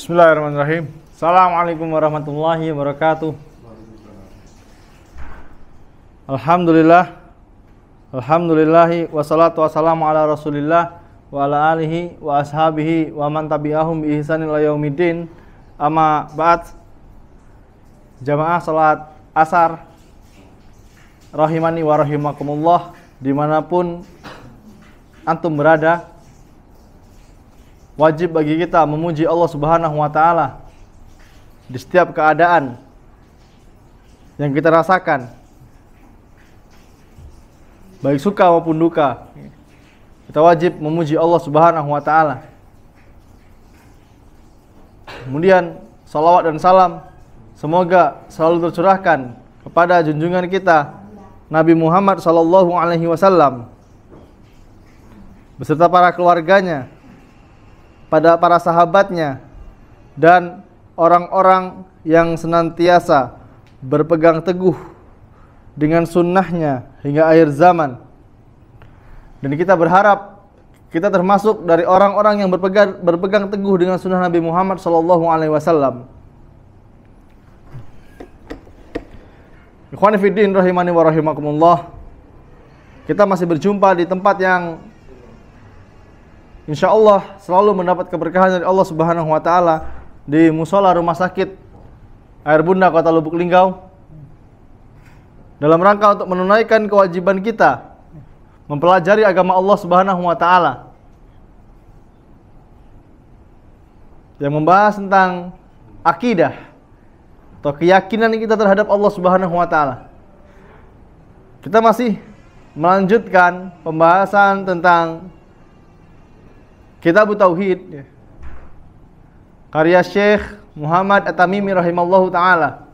Bismillahirrahmanirrahim. Assalamualaikum warahmatullahi wabarakatuh. Alhamdulillah. Alhamdulillahi wassalatu wassalamu ala Rasulillah wa ala alihi wa ashabihi wa man tabi'ahum bi ihsanil yaumiddin. Amma ba'd. Jamaah salat asar rahimani wa rahimakumullah dimanapun antum berada Wajib bagi kita memuji Allah Subhanahu wa taala di setiap keadaan yang kita rasakan. Baik suka maupun duka. Kita wajib memuji Allah Subhanahu wa taala. Kemudian salawat dan salam semoga selalu tercurahkan kepada junjungan kita Nabi Muhammad sallallahu alaihi wasallam beserta para keluarganya pada para sahabatnya dan orang-orang yang senantiasa berpegang teguh dengan sunnahnya hingga akhir zaman. Dan kita berharap kita termasuk dari orang-orang yang berpegang, berpegang teguh dengan sunnah Nabi Muhammad Sallallahu Alaihi Wasallam. Ikhwanifiddin rahimani wa rahimakumullah Kita masih berjumpa di tempat yang insya Allah selalu mendapat keberkahan dari Allah Subhanahu Wa Taala di musola rumah sakit Air Bunda Kota Lubuk Linggau dalam rangka untuk menunaikan kewajiban kita mempelajari agama Allah Subhanahu Wa Taala yang membahas tentang akidah atau keyakinan kita terhadap Allah Subhanahu Wa Taala kita masih melanjutkan pembahasan tentang kita Kitab Tauhid karya Syekh Muhammad At-Tamimi rahimallahu taala.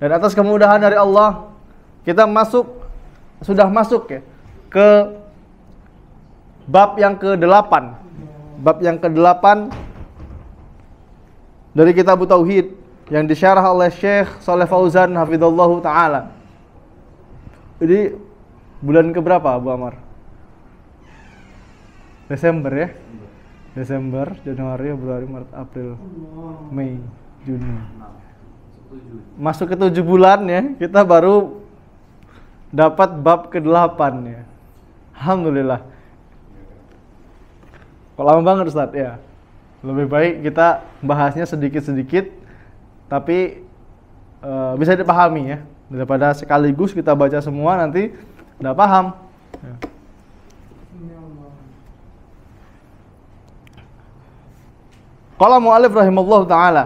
Dan atas kemudahan dari Allah kita masuk sudah masuk ya ke bab yang ke-8. Bab yang ke-8 dari kitab tauhid yang disyarah oleh Syekh Saleh Fauzan hafizallahu taala. Jadi bulan ke berapa Bu Amar? Desember ya Desember Januari Februari Maret April Mei Juni masuk ke tujuh bulan ya kita baru dapat bab ke delapan ya Alhamdulillah kok lama banget Ustaz ya lebih baik kita bahasnya sedikit-sedikit tapi e, bisa dipahami ya daripada sekaligus kita baca semua nanti nggak paham ya. Kalau mu'alif rahimahullah ta'ala,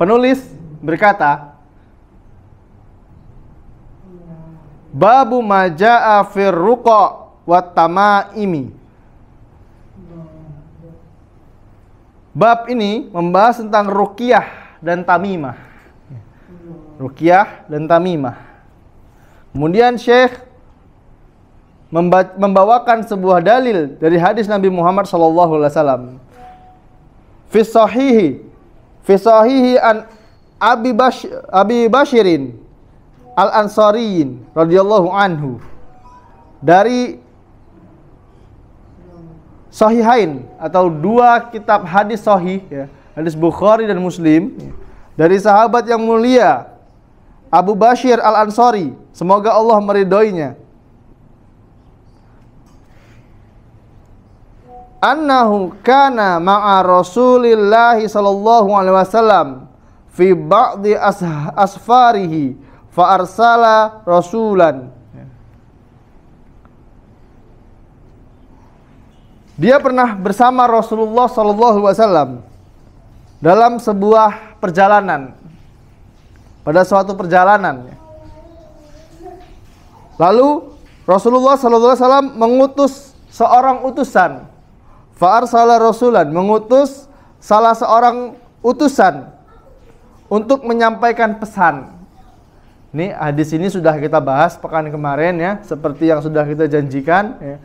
penulis berkata, Babu maja'a firruqa wa tamaimi. Bab ini membahas tentang ruqyah dan tamimah. Ruqyah dan tamimah. Kemudian Syekh membawakan sebuah dalil dari hadis Nabi Muhammad SAW Fisahihi Fisahihi an Abi Bash Abi Bashirin Al Ansariin radhiyallahu anhu dari Sahihain atau dua kitab hadis sahih ya, hadis Bukhari dan Muslim ya, dari sahabat yang mulia Abu Bashir Al Ansari semoga Allah meridoinya. annahu kana ma'a Rasulillahi sallallahu alaihi wasallam fi ba'di asfarihi fa arsala rasulan Dia pernah bersama Rasulullah sallallahu alaihi wasallam dalam sebuah perjalanan pada suatu perjalanan Lalu Rasulullah sallallahu alaihi wasallam mengutus seorang utusan Fa'arsala rasulan mengutus salah seorang utusan untuk menyampaikan pesan. Nih hadis ini sudah kita bahas pekan kemarin ya, seperti yang sudah kita janjikan. Ya.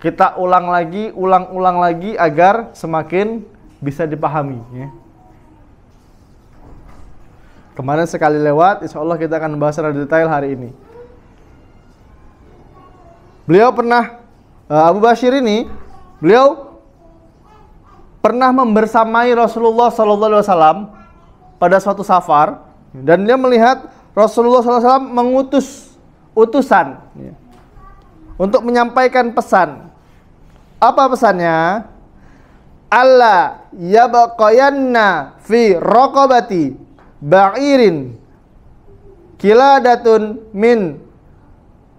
Kita ulang lagi, ulang-ulang lagi agar semakin bisa dipahami. Ya. Kemarin sekali lewat, insya Allah kita akan bahas secara detail hari ini. Beliau pernah eh, Abu Bashir ini Beliau pernah membersamai Rasulullah SAW pada suatu safar dan dia melihat Rasulullah SAW mengutus utusan ya. untuk menyampaikan pesan. Apa pesannya? Allah yabaqayanna fi rokobati ba'irin kiladatun min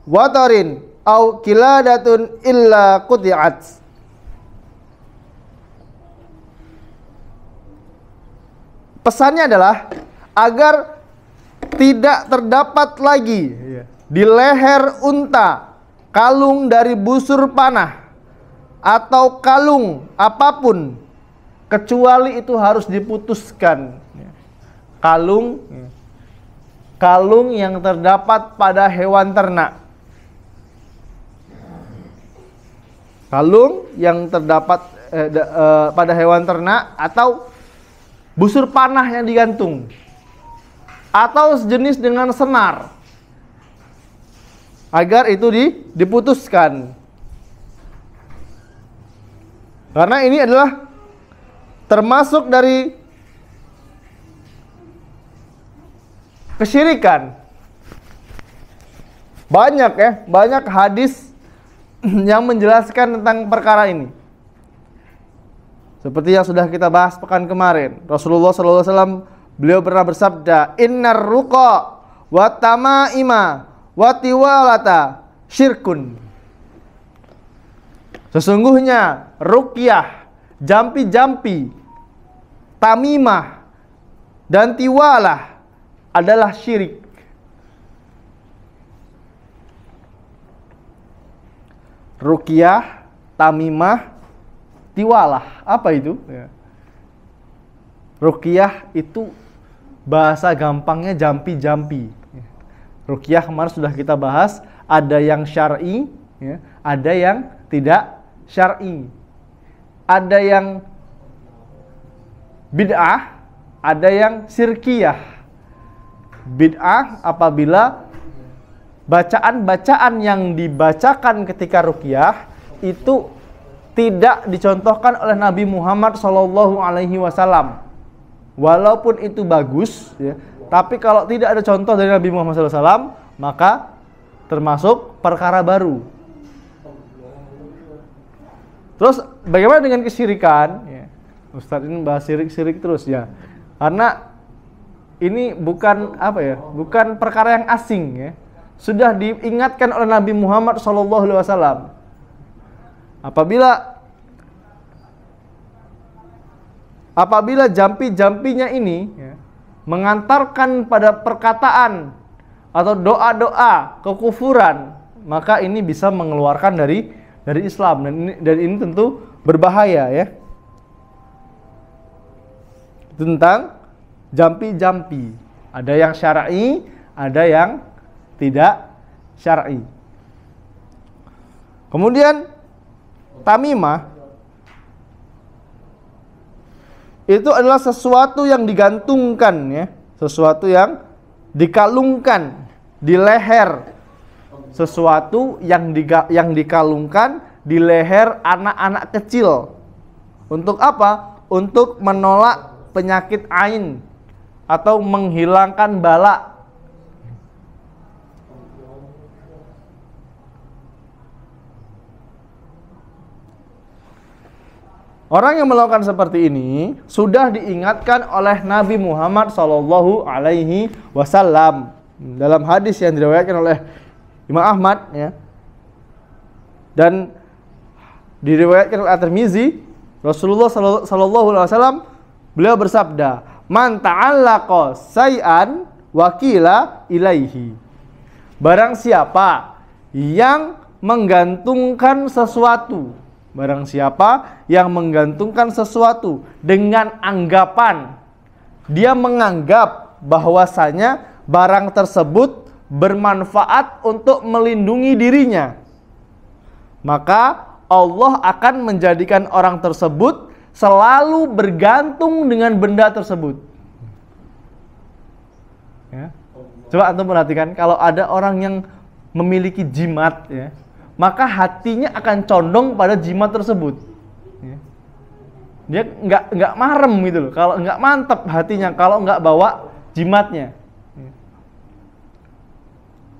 watarin au kiladatun illa kutiats. Pesannya adalah agar tidak terdapat lagi iya. di leher unta kalung dari busur panah atau kalung apapun kecuali itu harus diputuskan iya. kalung iya. kalung yang terdapat pada hewan ternak kalung yang terdapat eh, de, eh, pada hewan ternak atau busur panah yang digantung atau sejenis dengan senar agar itu di, diputuskan karena ini adalah termasuk dari kesyirikan banyak ya banyak hadis yang menjelaskan tentang perkara ini seperti yang sudah kita bahas pekan kemarin, Rasulullah SAW beliau pernah bersabda, Innar ruko watama ima watiwalata Sesungguhnya rukyah, jampi-jampi, tamimah, dan tiwalah adalah syirik. Rukyah, tamimah, tiwalah apa itu ya. rukiah itu bahasa gampangnya jampi-jampi ya. rukiah kemarin sudah kita bahas ada yang syar'i ya, ada yang tidak syar'i ada yang bid'ah ada yang sirkiyah bid'ah apabila bacaan-bacaan yang dibacakan ketika rukiah itu tidak dicontohkan oleh Nabi Muhammad Shallallahu Alaihi Wasallam. Walaupun itu bagus, ya, tapi kalau tidak ada contoh dari Nabi Muhammad SAW, maka termasuk perkara baru. Terus bagaimana dengan kesirikan? Ya, Ustadz ini bahas sirik-sirik terus ya, karena ini bukan apa ya, bukan perkara yang asing ya. Sudah diingatkan oleh Nabi Muhammad SAW Apabila apabila jampi-jampinya ini ya. mengantarkan pada perkataan atau doa-doa kekufuran, maka ini bisa mengeluarkan dari dari Islam dan ini, dan ini tentu berbahaya ya. Tentang jampi-jampi, ada yang syar'i, ada yang tidak syar'i. Kemudian tamimah itu adalah sesuatu yang digantungkan ya, sesuatu yang dikalungkan di leher. Sesuatu yang diga, yang dikalungkan di leher anak-anak kecil. Untuk apa? Untuk menolak penyakit ain atau menghilangkan balak. Orang yang melakukan seperti ini sudah diingatkan oleh Nabi Muhammad Shallallahu Alaihi Wasallam dalam hadis yang diriwayatkan oleh Imam Ahmad ya dan diriwayatkan oleh At-Tirmizi Rasulullah Shallallahu Alaihi Wasallam beliau bersabda man ta'allaqa say'an wakila ilaihi barang siapa yang menggantungkan sesuatu Barang siapa yang menggantungkan sesuatu dengan anggapan, dia menganggap bahwasanya barang tersebut bermanfaat untuk melindungi dirinya. Maka Allah akan menjadikan orang tersebut selalu bergantung dengan benda tersebut. Ya. Coba antum perhatikan kalau ada orang yang memiliki jimat ya, maka hatinya akan condong pada jimat tersebut. Ya. Dia nggak nggak marem gitu loh. Kalau nggak mantep hatinya, kalau nggak bawa jimatnya, ya.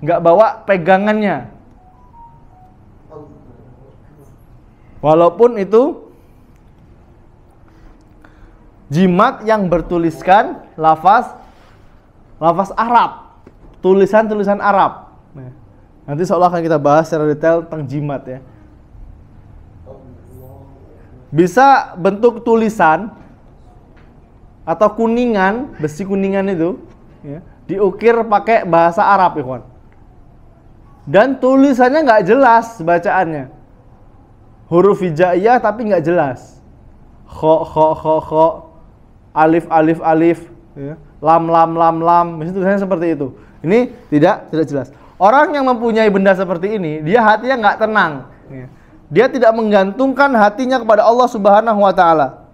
nggak bawa pegangannya. Walaupun itu jimat yang bertuliskan lafaz lafaz Arab, tulisan-tulisan Arab. Nanti seolah akan kita bahas secara detail tentang jimat ya. Bisa bentuk tulisan atau kuningan, besi kuningan itu ya, diukir pakai bahasa Arab, Ikhwan. Dan tulisannya nggak jelas bacaannya. Huruf hijaiyah tapi nggak jelas. Kho, kho, kho, kho. Alif, alif, alif. Ya. Lam, lam, lam, lam. Misalnya tulisannya seperti itu. Ini tidak tidak jelas. Orang yang mempunyai benda seperti ini, dia hatinya nggak tenang. Iya. Dia tidak menggantungkan hatinya kepada Allah Subhanahu wa taala.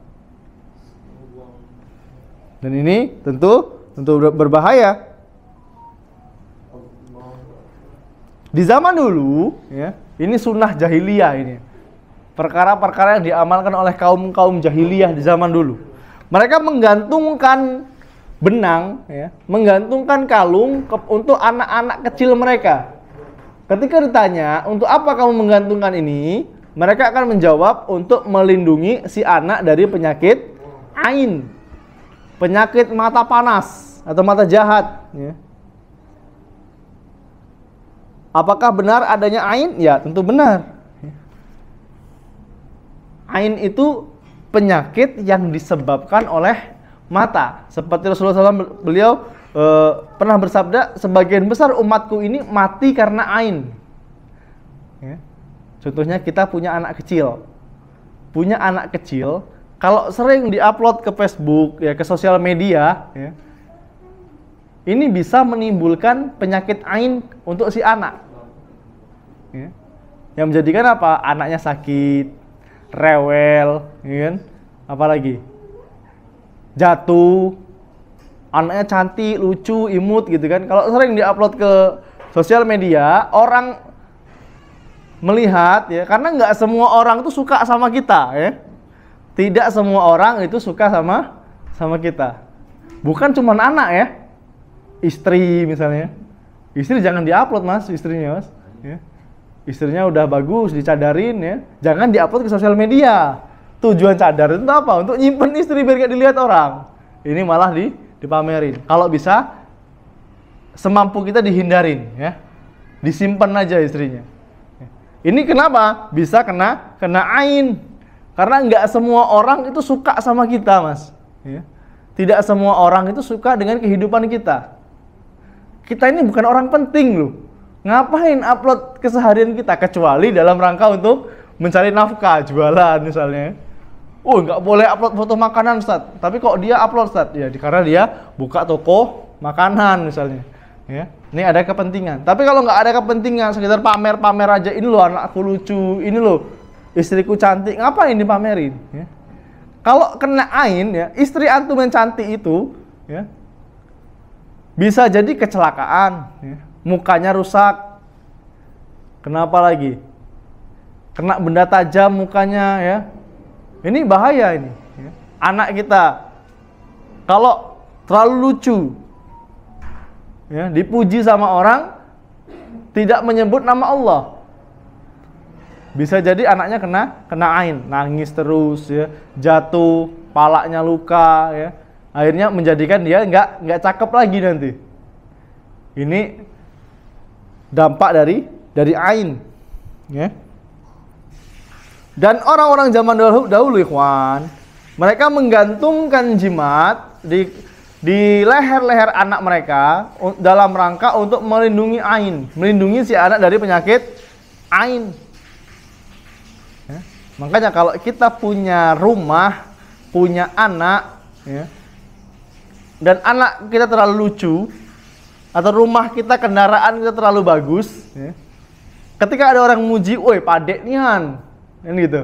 Dan ini tentu tentu berbahaya. Di zaman dulu, ya, ini sunnah jahiliyah ini. Perkara-perkara yang diamalkan oleh kaum-kaum jahiliyah di zaman dulu. Mereka menggantungkan benang ya, menggantungkan kalung ke, untuk anak-anak kecil mereka. Ketika ditanya, "Untuk apa kamu menggantungkan ini?" mereka akan menjawab untuk melindungi si anak dari penyakit ain. Penyakit mata panas atau mata jahat ya. Apakah benar adanya ain? Ya, tentu benar. Ain itu penyakit yang disebabkan oleh mata. Seperti Rasulullah SAW beliau e, pernah bersabda, sebagian besar umatku ini mati karena ain. Ya. Contohnya kita punya anak kecil, punya anak kecil, kalau sering diupload ke Facebook ya ke sosial media, ya, ini bisa menimbulkan penyakit ain untuk si anak. Ya. Yang menjadikan apa? Anaknya sakit, rewel, ya kan? Apalagi jatuh anaknya cantik lucu imut gitu kan kalau sering diupload ke sosial media orang melihat ya karena nggak semua orang tuh suka sama kita ya tidak semua orang itu suka sama sama kita bukan cuma anak ya istri misalnya istri jangan diupload mas istrinya mas ya istrinya udah bagus dicadarin ya jangan diupload ke sosial media tujuan cadar itu apa? Untuk nyimpen istri biar gak dilihat orang. Ini malah di dipamerin. Kalau bisa semampu kita dihindarin ya. Disimpan aja istrinya. Ini kenapa? Bisa kena kena ain. Karena nggak semua orang itu suka sama kita, Mas. Ya. Tidak semua orang itu suka dengan kehidupan kita. Kita ini bukan orang penting loh. Ngapain upload keseharian kita kecuali dalam rangka untuk mencari nafkah, jualan misalnya oh nggak boleh upload foto makanan Ustaz. Tapi kok dia upload Ustaz? Ya karena dia buka toko makanan misalnya. Ya. Ini ada kepentingan. Tapi kalau nggak ada kepentingan, sekitar pamer-pamer aja. Ini loh anakku lucu, ini loh istriku cantik. Ngapain dipamerin? Ya. Kalau kena ain ya, istri antum yang cantik itu ya bisa jadi kecelakaan, ya. mukanya rusak. Kenapa lagi? Kena benda tajam mukanya ya, ini bahaya ini. Ya. Anak kita kalau terlalu lucu, ya, dipuji sama orang, tidak menyebut nama Allah, bisa jadi anaknya kena kena ain, nangis terus, ya, jatuh, palaknya luka, ya, akhirnya menjadikan dia nggak nggak cakep lagi nanti. Ini dampak dari dari ain, ya. Dan orang-orang zaman dahulu, dahulu ikhwan, mereka menggantungkan jimat di di leher-leher anak mereka dalam rangka untuk melindungi ain, melindungi si anak dari penyakit ain. Ya. Makanya kalau kita punya rumah, punya anak, ya, dan anak kita terlalu lucu, atau rumah kita kendaraan kita terlalu bagus, ya. ketika ada orang muji, woi padek nihan, kan gitu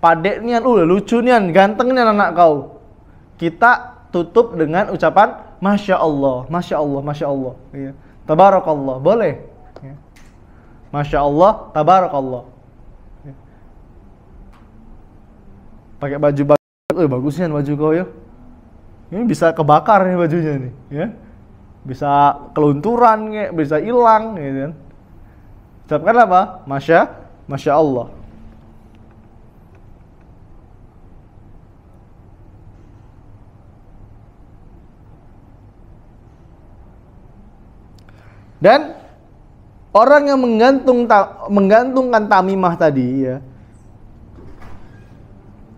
padek nian uh lucu nian ganteng nian anak kau kita tutup dengan ucapan masya Allah masya Allah masya Allah ya. tabarakallah boleh iya. masya Allah tabarakallah ya. pakai baju bagus eh, bagus nian baju kau ya ini bisa kebakar nih bajunya nih ya bisa kelunturan nih, ya. bisa hilang gitu kan ucapkan apa masya masya Allah Dan orang yang menggantung ta menggantungkan tamimah tadi ya.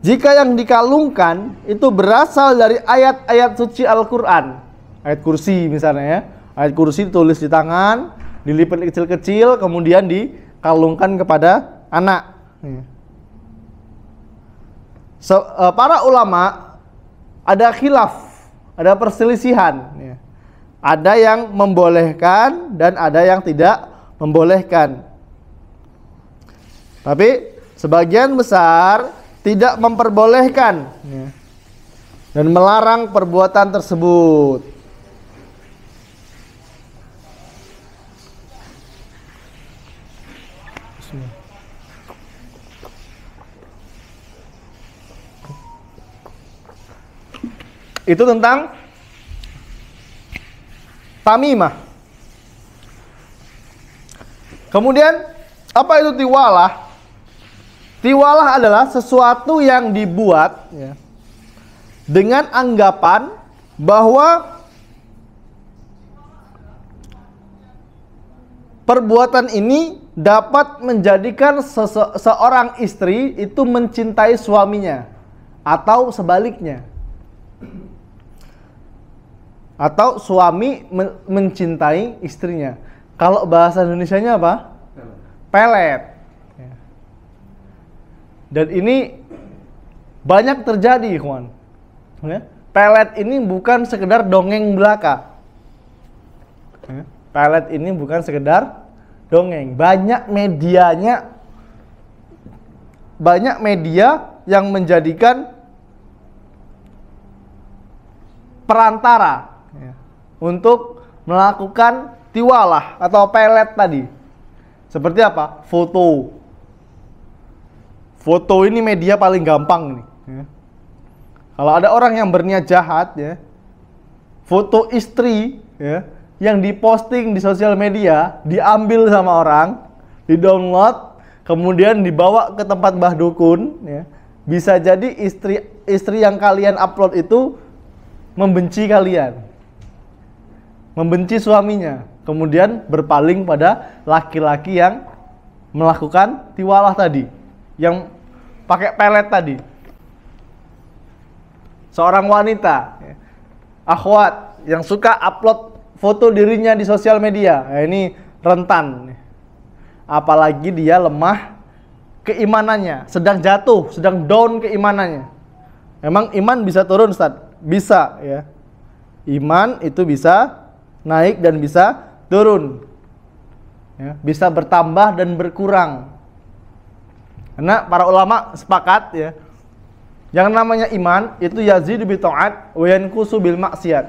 Jika yang dikalungkan itu berasal dari ayat-ayat suci Al-Qur'an. Ayat kursi misalnya ya. Ayat kursi ditulis di tangan, dilipat kecil-kecil kemudian dikalungkan kepada anak. Ya. So, eh, para ulama ada khilaf, ada perselisihan. Ya. Ada yang membolehkan dan ada yang tidak membolehkan. Tapi sebagian besar tidak memperbolehkan ya. dan melarang perbuatan tersebut. Itu tentang tamimah. Kemudian apa itu tiwalah? Tiwalah adalah sesuatu yang dibuat ya, dengan anggapan bahwa perbuatan ini dapat menjadikan seseorang istri itu mencintai suaminya atau sebaliknya atau suami men mencintai istrinya. Kalau bahasa Indonesia-nya apa? Pelet. Ya. Dan ini banyak terjadi, Juan. Ya. Pelet ini bukan sekedar dongeng belaka. Ya. Pelet ini bukan sekedar dongeng. Banyak medianya banyak media yang menjadikan perantara untuk melakukan tiwalah atau pelet tadi. Seperti apa? Foto. Foto ini media paling gampang nih. Ya. Kalau ada orang yang berniat jahat ya, foto istri ya, yang diposting di sosial media, diambil sama orang, di download, kemudian dibawa ke tempat bah dukun ya. Bisa jadi istri istri yang kalian upload itu membenci kalian membenci suaminya, kemudian berpaling pada laki-laki yang melakukan tiwalah tadi, yang pakai pelet tadi. Seorang wanita, akhwat yang suka upload foto dirinya di sosial media, nah, ini rentan. Apalagi dia lemah keimanannya, sedang jatuh, sedang down keimanannya. Emang iman bisa turun, Ustaz. Bisa ya. Iman itu bisa naik dan bisa turun, ya, bisa bertambah dan berkurang. Karena para ulama sepakat ya, yang namanya iman itu yazid bi taat wa yanqusu bil maksiat.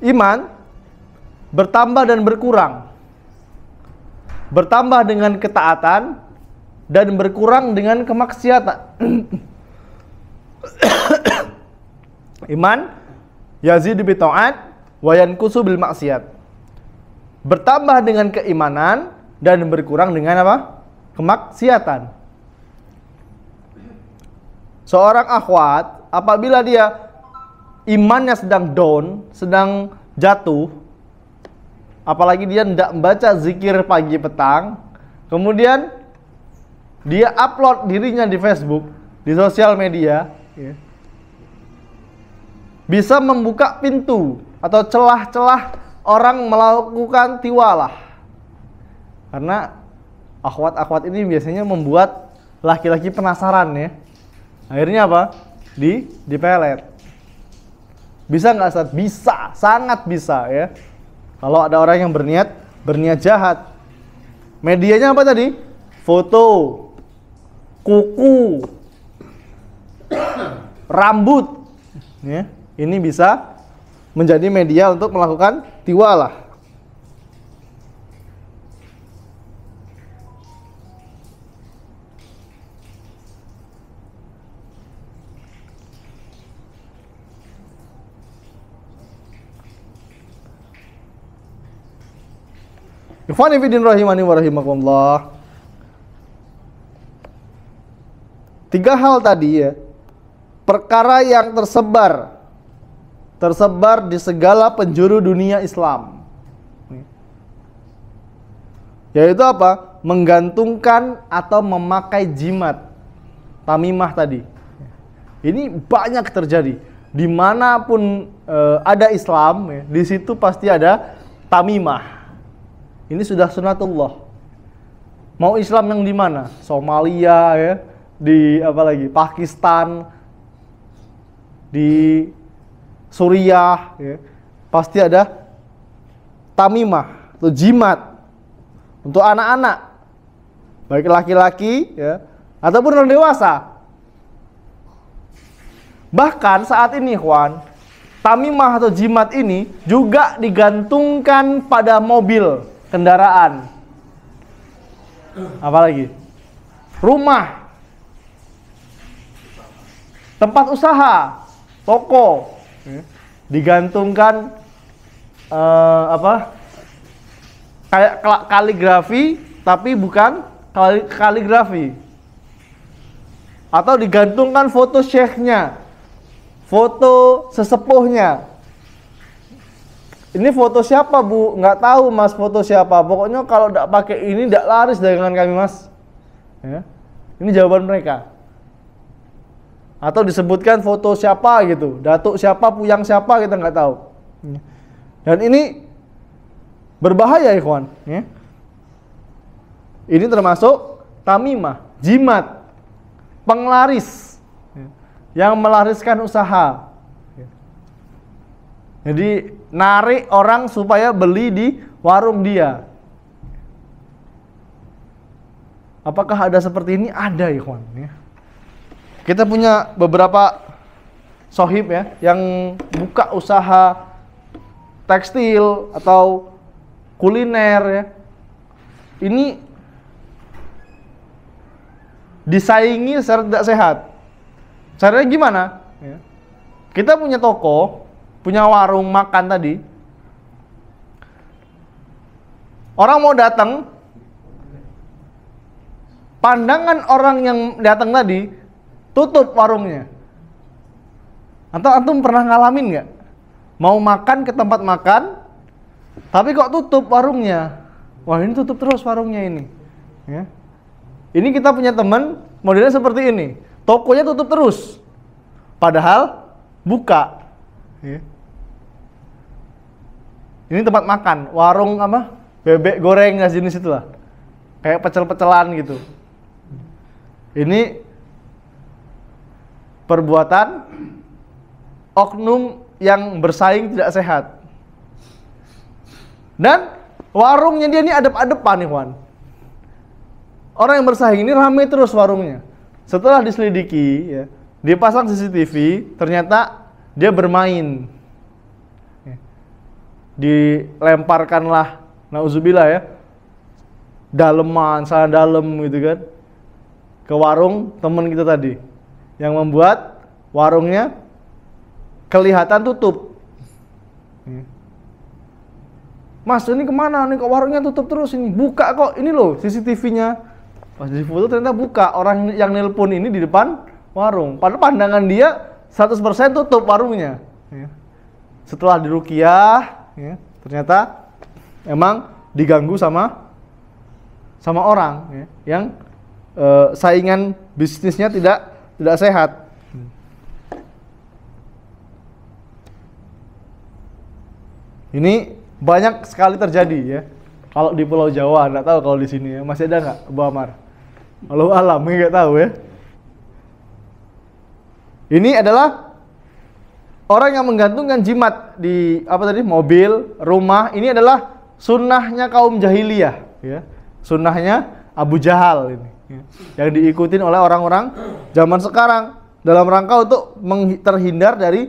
Iman bertambah dan berkurang. Bertambah dengan ketaatan dan berkurang dengan kemaksiatan. iman yazid bi taat wayan kusu bil maksiat. Bertambah dengan keimanan dan berkurang dengan apa? Kemaksiatan. Seorang akhwat apabila dia imannya sedang down, sedang jatuh, apalagi dia tidak membaca zikir pagi petang, kemudian dia upload dirinya di Facebook, di sosial media, yeah bisa membuka pintu atau celah-celah orang melakukan tiwalah. Karena akhwat-akhwat ini biasanya membuat laki-laki penasaran ya. Akhirnya apa? Di dipelet. Bisa nggak saat? Bisa, sangat bisa ya. Kalau ada orang yang berniat, berniat jahat. Medianya apa tadi? Foto, kuku, rambut, ya ini bisa menjadi media untuk melakukan tiwalah. Ikhwani fidin rahimani wa rahimakumullah. Tiga hal tadi ya. Perkara yang tersebar tersebar di segala penjuru dunia Islam. Yaitu apa? Menggantungkan atau memakai jimat tamimah tadi. Ini banyak terjadi. Dimanapun e, eh, ada Islam, ya, di situ pasti ada tamimah. Ini sudah sunatullah. Mau Islam yang di mana? Somalia ya, di apa lagi? Pakistan, di suriah, ya. pasti ada tamimah atau jimat untuk anak-anak, baik laki-laki ya, ataupun orang dewasa. Bahkan saat ini, Juan, tamimah atau jimat ini juga digantungkan pada mobil kendaraan. Apalagi? Rumah. Tempat usaha, toko, digantungkan uh, apa kayak kaligrafi tapi bukan kaligrafi atau digantungkan foto syekhnya foto sesepuhnya ini foto siapa bu nggak tahu mas foto siapa pokoknya kalau tidak pakai ini tidak laris dengan kami mas ya. ini jawaban mereka atau disebutkan foto siapa gitu, datuk siapa, puyang siapa kita nggak tahu. Ya. Dan ini berbahaya ikhwan. Ya. Ini termasuk tamimah, jimat, penglaris ya, yang melariskan usaha. Jadi narik orang supaya beli di warung dia. Apakah ada seperti ini? Ada ikhwan. Ya. Kita punya beberapa sohib ya yang buka usaha tekstil atau kuliner ya. Ini disaingi secara tidak sehat. Caranya gimana? Ya. Kita punya toko, punya warung makan tadi. Orang mau datang, pandangan orang yang datang tadi tutup warungnya. Atau antum pernah ngalamin nggak? Mau makan ke tempat makan, tapi kok tutup warungnya? Wah ini tutup terus warungnya ini. Ya. Ini kita punya teman modelnya seperti ini. Tokonya tutup terus, padahal buka. Ya. Ini tempat makan, warung apa? Bebek goreng nggak jenis itu lah. Kayak pecel-pecelan gitu. Ini perbuatan oknum yang bersaing tidak sehat. Dan warungnya dia ini adep-adepan nih Wan. Orang yang bersaing ini ramai terus warungnya. Setelah diselidiki, ya, dipasang CCTV, ternyata dia bermain. Ya. Dilemparkanlah, nauzubillah ya, daleman, salah dalam gitu kan, ke warung temen kita tadi yang membuat warungnya kelihatan tutup. Hmm. Mas ini kemana? Ini kok warungnya tutup terus? Ini buka kok. Ini loh CCTV-nya. Pas di foto ternyata buka. Orang yang nelpon ini di depan warung. Padahal pandangan dia 100% tutup warungnya. Iya. Setelah dirukiah, iya. ternyata emang diganggu sama sama orang ya. yang e, saingan bisnisnya tidak tidak sehat. Ini banyak sekali terjadi ya. Kalau di Pulau Jawa, nggak tahu kalau di sini ya. Masih ada nggak, Bu Amar? Kalau alam, nggak tahu ya. Ini adalah orang yang menggantungkan jimat di apa tadi mobil, rumah. Ini adalah sunnahnya kaum jahiliyah, ya. Sunnahnya Abu Jahal ini. Ya. yang diikutin oleh orang-orang zaman sekarang dalam rangka untuk terhindar dari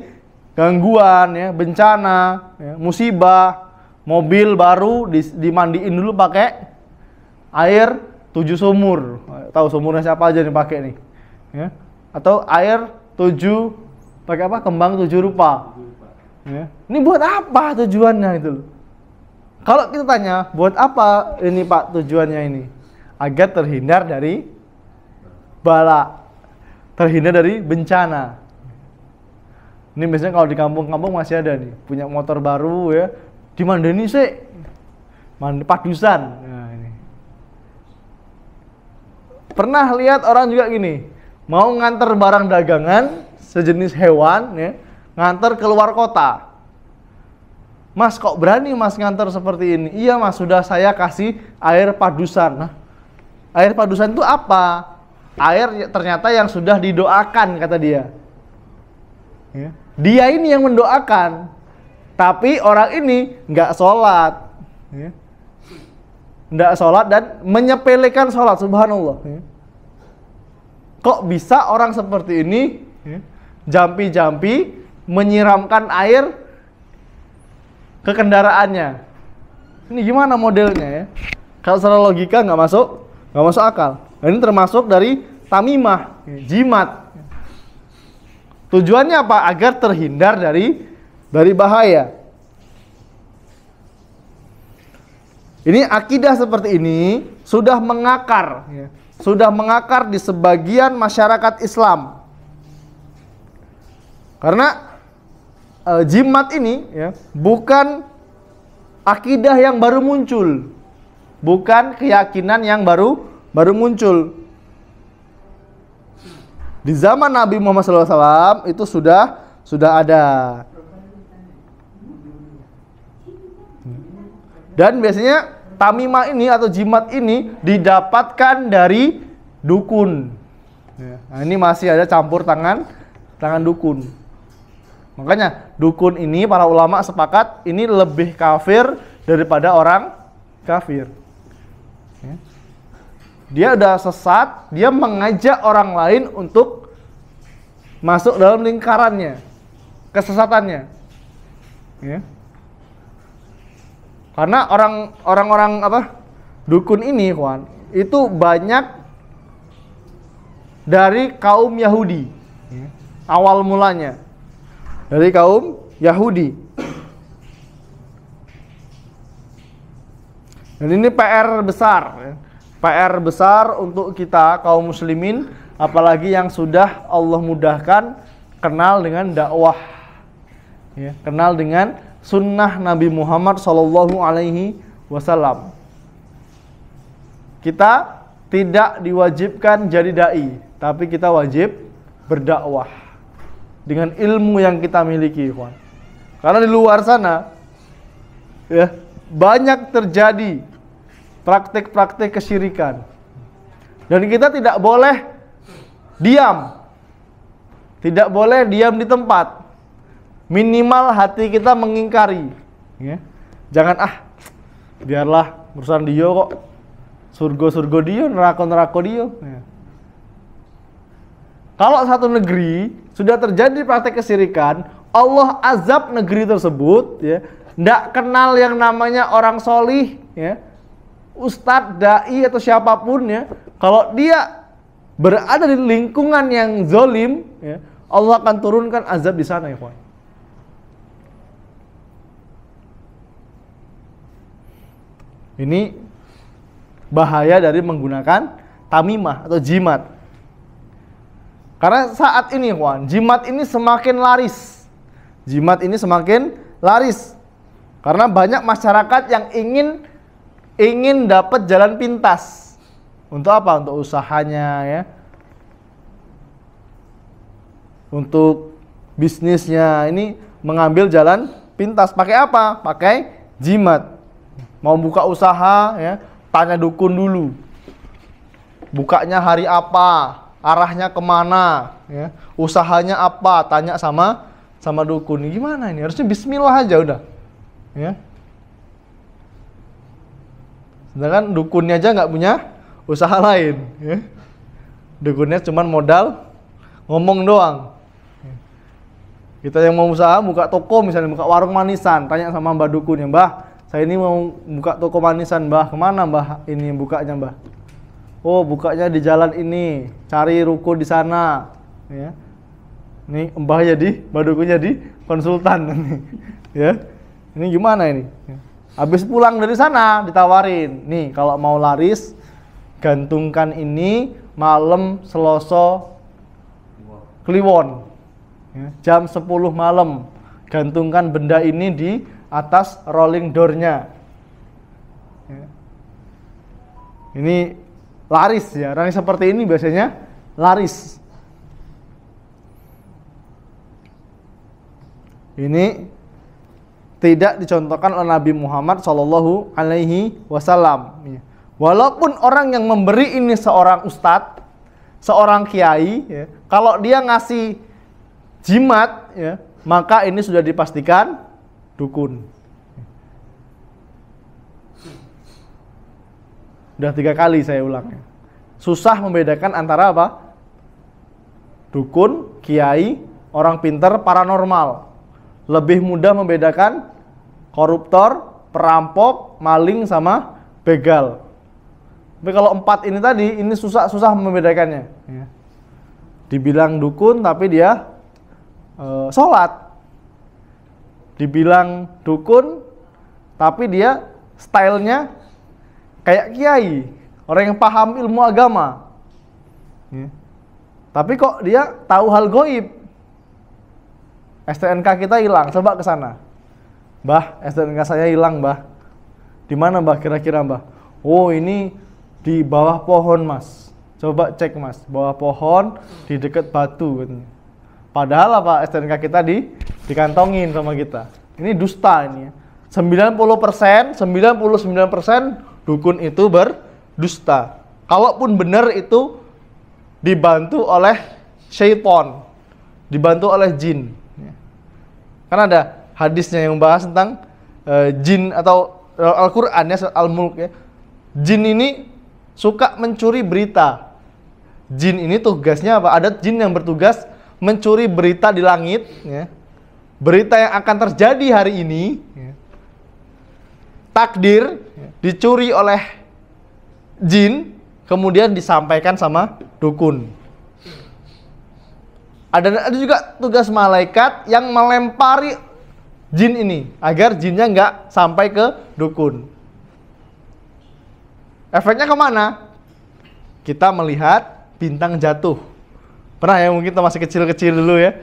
gangguan ya bencana ya, musibah mobil baru di dimandiin dulu pakai air tujuh sumur tahu sumurnya siapa aja yang pakai nih ya atau air tujuh pakai apa kembang tujuh rupa, tujuh rupa. Ya. ini buat apa tujuannya itu kalau kita tanya buat apa ini pak tujuannya ini agar terhindar dari bala, terhindar dari bencana. Ini biasanya kalau di kampung-kampung masih ada nih, punya motor baru ya, di Mandeni sih, Mandi Padusan. Nah, ini. Pernah lihat orang juga gini, mau nganter barang dagangan sejenis hewan ya, nganter luar kota. Mas kok berani mas nganter seperti ini? Iya mas sudah saya kasih air padusan. Nah, air padusan itu apa? Air ternyata yang sudah didoakan kata dia. Ya. Dia ini yang mendoakan, tapi orang ini nggak sholat, ya. nggak sholat dan menyepelekan sholat. Subhanallah. Ya. Kok bisa orang seperti ini iya. jampi-jampi menyiramkan air ke kendaraannya? Ini gimana modelnya ya? Kalau secara logika nggak masuk, nggak masuk akal dan nah, ini termasuk dari tamimah jimat tujuannya apa agar terhindar dari dari bahaya ini akidah seperti ini sudah mengakar iya. sudah mengakar di sebagian masyarakat Islam karena e, jimat ini ya bukan akidah yang baru muncul bukan keyakinan yang baru baru muncul. Di zaman Nabi Muhammad SAW itu sudah sudah ada. Dan biasanya tamimah ini atau jimat ini didapatkan dari dukun. Ya. Nah, ini masih ada campur tangan tangan dukun. Makanya dukun ini para ulama sepakat ini lebih kafir daripada orang kafir. Dia udah sesat, dia mengajak orang lain untuk masuk dalam lingkarannya, kesesatannya. Ya. Karena orang orang-orang apa? dukun ini, kawan, itu banyak dari kaum Yahudi. Ya. Awal mulanya dari kaum Yahudi. Dan ini PR besar. Ya. PR besar untuk kita kaum muslimin apalagi yang sudah Allah mudahkan kenal dengan dakwah ya, kenal dengan sunnah Nabi Muhammad Shallallahu Alaihi Wasallam kita tidak diwajibkan jadi dai tapi kita wajib berdakwah dengan ilmu yang kita miliki karena di luar sana ya banyak terjadi praktik-praktik kesyirikan. Dan kita tidak boleh diam. Tidak boleh diam di tempat. Minimal hati kita mengingkari. Ya. Jangan ah, biarlah urusan dia kok. Surga-surga dia, neraka-neraka dia. Ya. Kalau satu negeri sudah terjadi praktek kesirikan, Allah azab negeri tersebut, ya, ndak kenal yang namanya orang solih, ya, ustadz, dai atau siapapun ya, kalau dia berada di lingkungan yang zolim, ya, Allah akan turunkan azab di sana, Ya, Ini bahaya dari menggunakan tamimah atau jimat. Karena saat ini, ya, Wan, jimat ini semakin laris. Jimat ini semakin laris. Karena banyak masyarakat yang ingin ingin dapat jalan pintas. Untuk apa? Untuk usahanya ya. Untuk bisnisnya ini mengambil jalan pintas pakai apa? Pakai jimat. Mau buka usaha ya, tanya dukun dulu. Bukanya hari apa? Arahnya kemana? Ya. Usahanya apa? Tanya sama sama dukun. Gimana ini? Harusnya Bismillah aja udah. Ya. Sedangkan dukunnya aja nggak punya usaha lain. Ya. Dukunnya cuma modal ngomong doang. Kita yang mau usaha buka toko misalnya buka warung manisan, tanya sama Mbak dukunnya, Mbah, saya ini mau buka toko manisan, Mbah. Kemana Mbah ini bukanya, Mbah? Oh, bukanya di jalan ini. Cari ruko di sana, ya. Ini Mbah jadi, mbak dukunnya di konsultan ya. Ini gimana ini? Ya Habis pulang dari sana ditawarin, nih kalau mau laris gantungkan ini malam Seloso Kliwon. Ya, jam 10 malam gantungkan benda ini di atas rolling doornya. nya Ini laris ya, orang seperti ini biasanya laris. Ini tidak dicontohkan oleh Nabi Muhammad Shallallahu Alaihi Wasallam. Ya. Walaupun orang yang memberi ini seorang ustadz, seorang kiai, ya, kalau dia ngasih jimat, ya, maka ini sudah dipastikan dukun. Sudah tiga kali saya ulang. Ya. Susah membedakan antara apa? Dukun, kiai, orang pinter, paranormal lebih mudah membedakan koruptor, perampok, maling sama begal. Tapi kalau empat ini tadi, ini susah susah membedakannya. Ya. Dibilang dukun tapi dia e, sholat. Dibilang dukun tapi dia stylenya kayak kiai, orang yang paham ilmu agama. Ya. Tapi kok dia tahu hal goib? STNK kita hilang, coba ke sana. Mbah, STNK saya hilang, Mbah. Di mana, Mbah, kira-kira, Mbah? Oh, ini di bawah pohon, Mas. Coba cek, Mas. Bawah pohon, di dekat batu. Gitu. Padahal apa STNK kita di dikantongin sama kita. Ini dusta ini 90 90%, 99% dukun itu berdusta. Kalaupun benar itu dibantu oleh syaitan, dibantu oleh jin. Karena ada hadisnya yang membahas tentang uh, jin atau eh, Al-Qur'an ya Al-Mulk ya. Jin ini suka mencuri berita. Jin ini tugasnya apa? Ada jin yang bertugas mencuri berita di langit ya. Berita yang akan terjadi hari ini ya. Takdir ya. dicuri oleh jin kemudian disampaikan sama dukun. Ada ada juga tugas malaikat yang melempari jin ini agar jinnya nggak sampai ke dukun. Efeknya kemana? Kita melihat bintang jatuh. Pernah ya mungkin kita masih kecil-kecil dulu ya.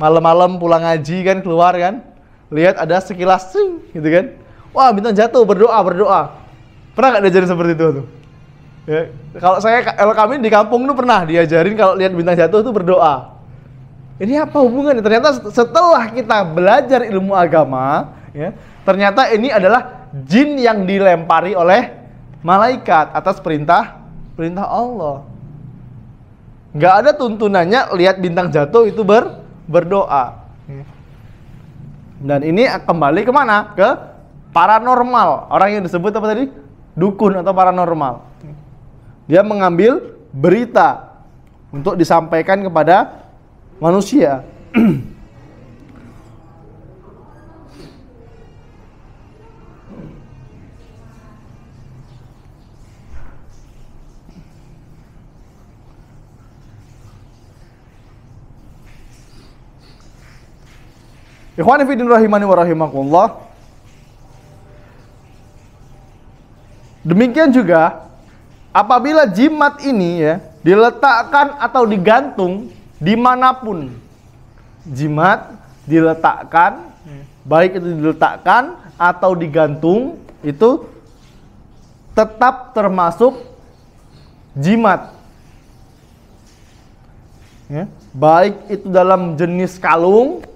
Malam-malam pulang ngaji kan keluar kan. Lihat ada sekilas sing gitu kan. Wah bintang jatuh berdoa berdoa. Pernah nggak diajarin seperti itu tuh? Ya, kalau saya kalau kami di kampung tuh pernah diajarin kalau lihat bintang jatuh tuh berdoa ini apa hubungannya? Ternyata setelah kita belajar ilmu agama, ya, ternyata ini adalah jin yang dilempari oleh malaikat atas perintah perintah Allah. Gak ada tuntunannya lihat bintang jatuh itu ber berdoa. Dan ini kembali kemana? Ke paranormal. Orang yang disebut apa tadi? Dukun atau paranormal. Dia mengambil berita untuk disampaikan kepada manusia. Ikhwanifidin rahimani wa rahimakumullah. Demikian juga apabila jimat ini ya diletakkan atau digantung dimanapun jimat diletakkan hmm. baik itu diletakkan atau digantung itu tetap termasuk jimat ya. baik itu dalam jenis kalung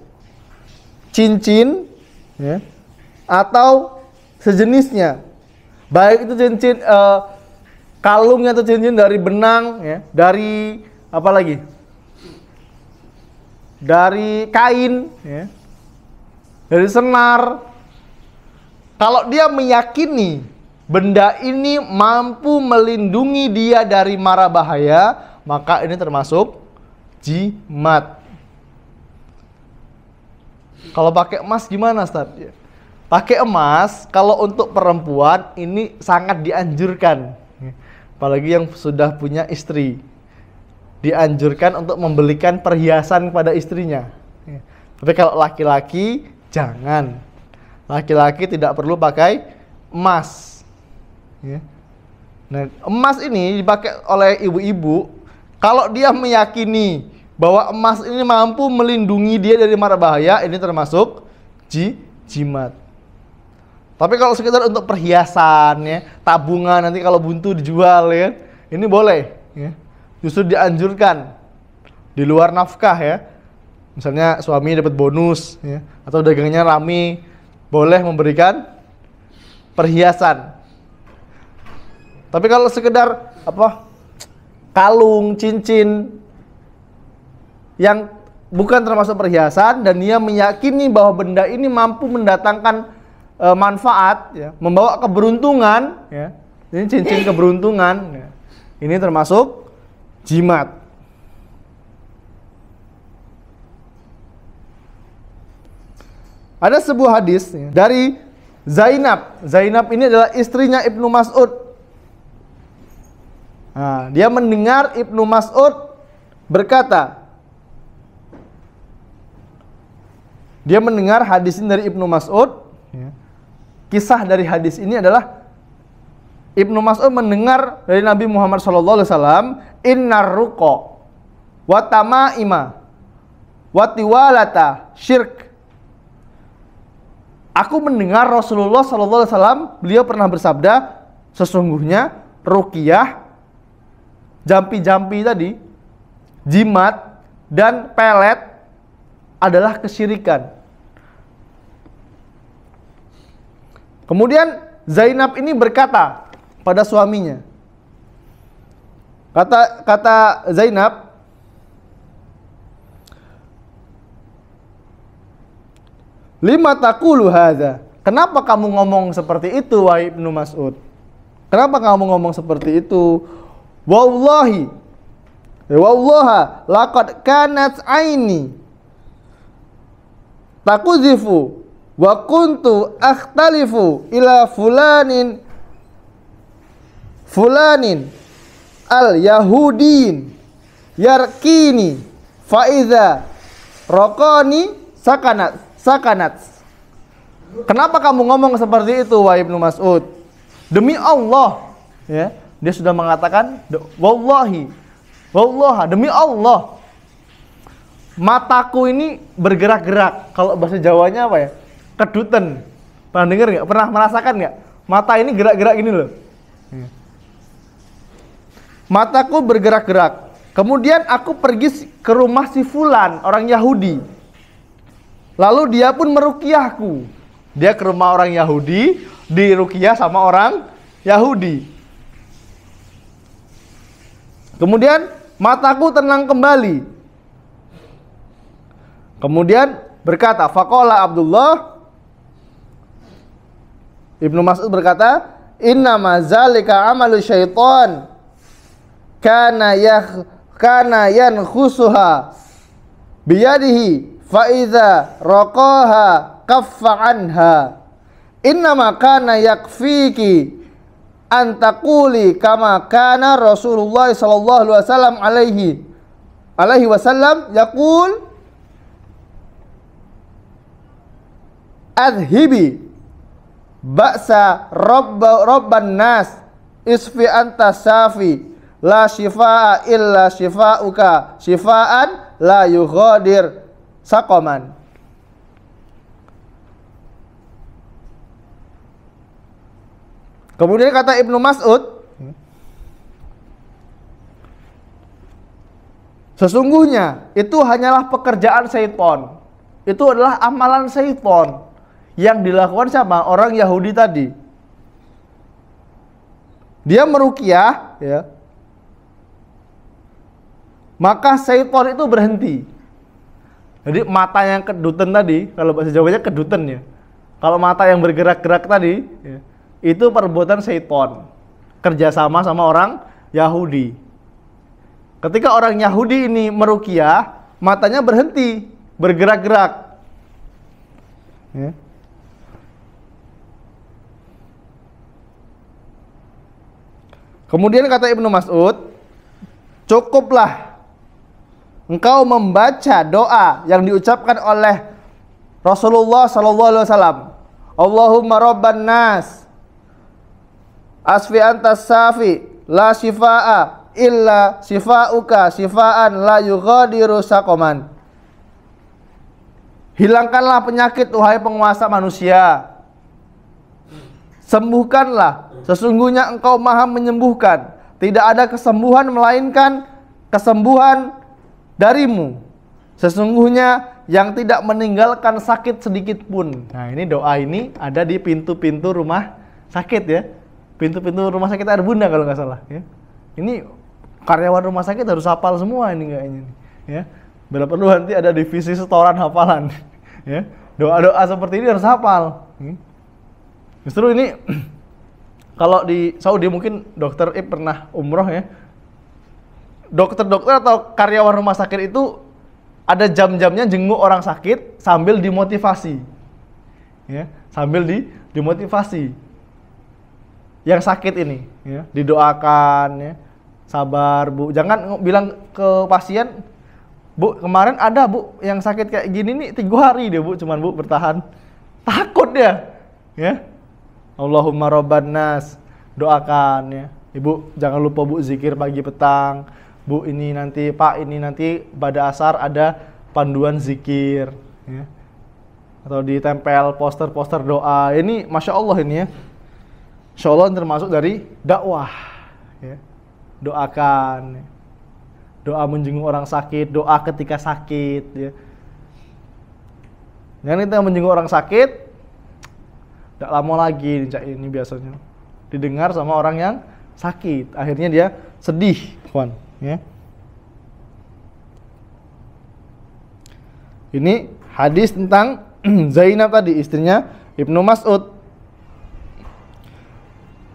cincin ya. atau sejenisnya baik itu cincin uh, kalungnya atau cincin dari benang ya dari apa lagi dari kain, ya, dari senar. Kalau dia meyakini benda ini mampu melindungi dia dari mara bahaya, maka ini termasuk jimat. Kalau pakai emas gimana, Ustaz? Ya. Pakai emas, kalau untuk perempuan ini sangat dianjurkan. Ya. Apalagi yang sudah punya istri dianjurkan untuk membelikan perhiasan kepada istrinya. Ya. Tapi kalau laki-laki jangan. Laki-laki tidak perlu pakai emas. Ya. Nah, emas ini dipakai oleh ibu-ibu kalau dia meyakini bahwa emas ini mampu melindungi dia dari mara bahaya, ini termasuk ji jimat. Tapi kalau sekitar untuk perhiasan ya, tabungan nanti kalau buntu dijual ya, ini boleh ya justru dianjurkan di luar nafkah ya. Misalnya suami dapat bonus ya, atau dagangnya rame, boleh memberikan perhiasan. Tapi kalau sekedar apa kalung, cincin yang bukan termasuk perhiasan dan dia meyakini bahwa benda ini mampu mendatangkan e, manfaat, ya, membawa keberuntungan, ya. Ini cincin keberuntungan. Ya. Ini termasuk jimat. Ada sebuah hadis dari Zainab. Zainab ini adalah istrinya Ibnu Mas'ud. Nah, dia mendengar Ibnu Mas'ud berkata, dia mendengar hadis ini dari Ibnu Mas'ud. Ya. Kisah dari hadis ini adalah Ibnu Mas'ud mendengar dari Nabi Muhammad SAW, innar ruko watama ima watiwalata syirk aku mendengar Rasulullah Sallallahu Alaihi Wasallam beliau pernah bersabda sesungguhnya rukiah jampi-jampi tadi jimat dan pelet adalah kesyirikan kemudian Zainab ini berkata pada suaminya Kata kata Zainab Lima takulu hadza? Kenapa kamu ngomong seperti itu wahai Ibnu Mas'ud? Kenapa kamu ngomong seperti itu? Wallahi Wallaha laqad kanat aini takuzifu wa kuntu akhtalifu ila fulanin fulanin al yahudin yarkini faiza rokoni sakanat sakanat kenapa kamu ngomong seperti itu wa ibnu mas'ud demi Allah ya dia sudah mengatakan wallahi wallaha demi Allah mataku ini bergerak-gerak kalau bahasa Jawanya apa ya kedutan pernah dengar nggak pernah merasakan nggak mata ini gerak-gerak gini loh ya mataku bergerak-gerak. Kemudian aku pergi ke rumah si Fulan, orang Yahudi. Lalu dia pun merukiahku. Dia ke rumah orang Yahudi, dirukiah sama orang Yahudi. Kemudian mataku tenang kembali. Kemudian berkata, Fakola Abdullah Ibnu Mas'ud berkata, Inna mazalika amalu syaitan kana ya kana yan khusuha biyadihi fa idza raqaha kaffa anha ma kana yakfiki antakuli kama kana Rasulullah sallallahu alaihi wasallam alaihi alaihi wasallam yaqul adhibi ba'sa rabb rabban nas isfi anta safi la shifa'a illa shifa'uka Shifa'an la yughadir sakoman Kemudian kata Ibnu Mas'ud Sesungguhnya itu hanyalah pekerjaan syaitan. Itu adalah amalan syaitan yang dilakukan sama orang Yahudi tadi. Dia merukiah ya, maka syaitan itu berhenti. Jadi mata yang kedutan tadi, kalau bahasa Jawanya kedutan ya. Kalau mata yang bergerak-gerak tadi, ya, itu perbuatan syaitan. Kerjasama sama orang Yahudi. Ketika orang Yahudi ini merukiah, matanya berhenti, bergerak-gerak. Ya. Kemudian kata Ibnu Mas'ud, cukuplah engkau membaca doa yang diucapkan oleh Rasulullah sallallahu alaihi wasallam. Allahumma rabban nas asfi antas safi la shifaa illa shifauka shifaan la yughadiru saqoman. Hilangkanlah penyakit wahai penguasa manusia. Sembuhkanlah sesungguhnya engkau Maha menyembuhkan. Tidak ada kesembuhan melainkan kesembuhan darimu. Sesungguhnya yang tidak meninggalkan sakit sedikit pun. Nah, ini doa ini ada di pintu-pintu rumah sakit ya. Pintu-pintu rumah sakit Air Bunda kalau nggak salah ya. Ini karyawan rumah sakit harus hafal semua ini kayaknya ya. Bila perlu nanti ada divisi setoran hafalan ya. Doa-doa seperti ini harus hafal. Hmm. Justru ini kalau di Saudi mungkin dokter Ib pernah umroh ya dokter-dokter atau karyawan rumah sakit itu ada jam-jamnya jenguk orang sakit sambil dimotivasi. Ya, sambil di dimotivasi. Yang sakit ini, ya, didoakan ya. Sabar, Bu. Jangan bilang ke pasien, Bu, kemarin ada, Bu, yang sakit kayak gini nih tiga hari deh Bu, cuman Bu bertahan. Takut dia. Ya. Allahumma rabban nas. Doakan ya. Ibu, jangan lupa Bu zikir pagi petang Bu ini nanti, Pak ini nanti pada asar ada panduan zikir, ya. atau ditempel poster-poster doa. Ini masya Allah ini ya, insya Allah termasuk dari dakwah, ya. doakan, ya. doa menjenguk orang sakit, doa ketika sakit. Ya. Dan kita menjenguk orang sakit, tidak lama lagi ini biasanya didengar sama orang yang sakit. Akhirnya dia sedih, kawan ya. Ini hadis tentang Zainab tadi istrinya Ibnu Mas'ud.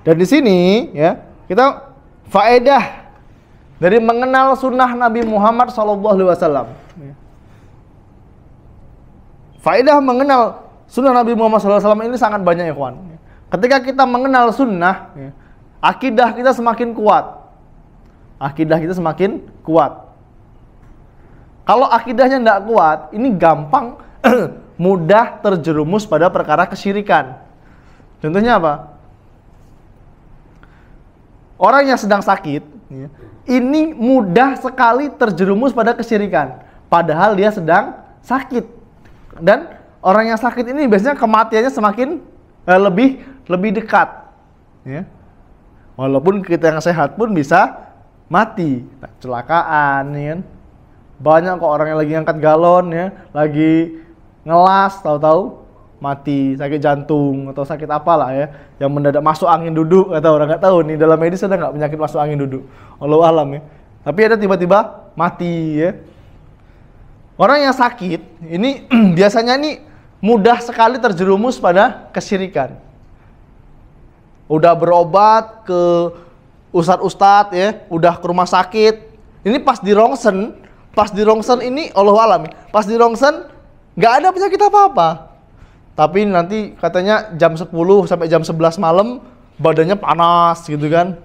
Dan di sini ya, kita faedah dari mengenal sunnah Nabi Muhammad SAW. Ya. Faedah mengenal sunnah Nabi Muhammad SAW ini sangat banyak ya kawan. Ketika kita mengenal sunnah, ya, akidah kita semakin kuat akidah kita semakin kuat. Kalau akidahnya tidak kuat, ini gampang mudah terjerumus pada perkara kesyirikan. Contohnya apa? Orang yang sedang sakit, ya, ini mudah sekali terjerumus pada kesyirikan. Padahal dia sedang sakit. Dan orang yang sakit ini biasanya kematiannya semakin eh, lebih lebih dekat. Ya. Walaupun kita yang sehat pun bisa mati, nah, celakaan ya kan? Banyak kok orang yang lagi ngangkat galon ya, lagi ngelas tahu-tahu mati sakit jantung atau sakit apalah ya yang mendadak masuk angin duduk atau orang nggak tahu nih dalam medis ada nggak penyakit masuk angin duduk Allah alam ya tapi ada tiba-tiba mati ya orang yang sakit ini biasanya nih mudah sekali terjerumus pada kesirikan, udah berobat ke ustad-ustad ya udah ke rumah sakit ini pas di rongsen pas di rongsen ini Allah alam pas di rongsen nggak ada penyakit apa apa tapi nanti katanya jam 10 sampai jam 11 malam badannya panas gitu kan